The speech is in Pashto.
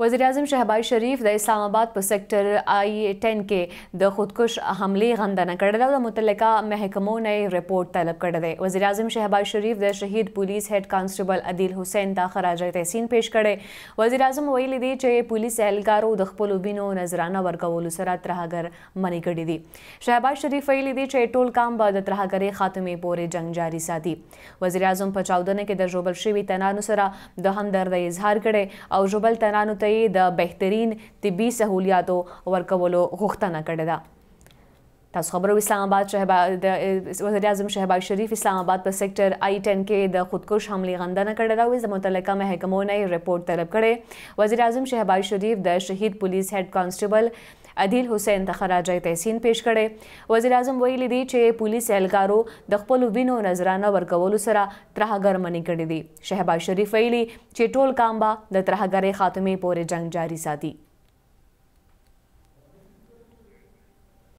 وزیر اعظم شهباز شریف د اسلام آباد په سیکټر آی 10 کې د خودکش حمله غندنه کړې ده او متعلقه محکمو نه رپورت طلب کړی دی وزیر اعظم شهباز شریف د شهید پولیس هډ کانسټیبل عادل حسین ته خراج تحسین پیښ کړي وزیر اعظم ویلي دی چې پولیس اهلکارو د خپل وینو نظرانه ورکولو سره ترهګر منی کړی دي شهباز شریف ویلي دی چې ټول کام به د ترهګرۍ خاتمه پورې جنگ جاري ساتي وزیر اعظم په 14 کې د جوبل شوی تنانو سره د همدردۍ اظهار کړي او جوبل تنانو ته ته یې د بهترین طبي سہولیاتو ورکولو غوښتنه کړې ده تاسو خبرو اسلام آباد شهباز د وزیر اعظم شهباز شریف اسلام آباد په سیکټر آی 10 کې د خودکش حمله غندنه کړې ده او د متعلقه محکمو نه ریپورت طلب کړي وزیر اعظم شهباز شریف د شهید پولیس هډ کانسټیبل عادل حسین ته خراجي تحسین پیش کړي وزیر اعظم ویلي دي چې پولیس اهلکارو د خپل وینو نظرانه ورکولو سره ترهګرمنی کړې دي شهباز شریف ویلي چې ټول کام به د ترهګرۍ خاتمه پورې جنگ جاری ساتي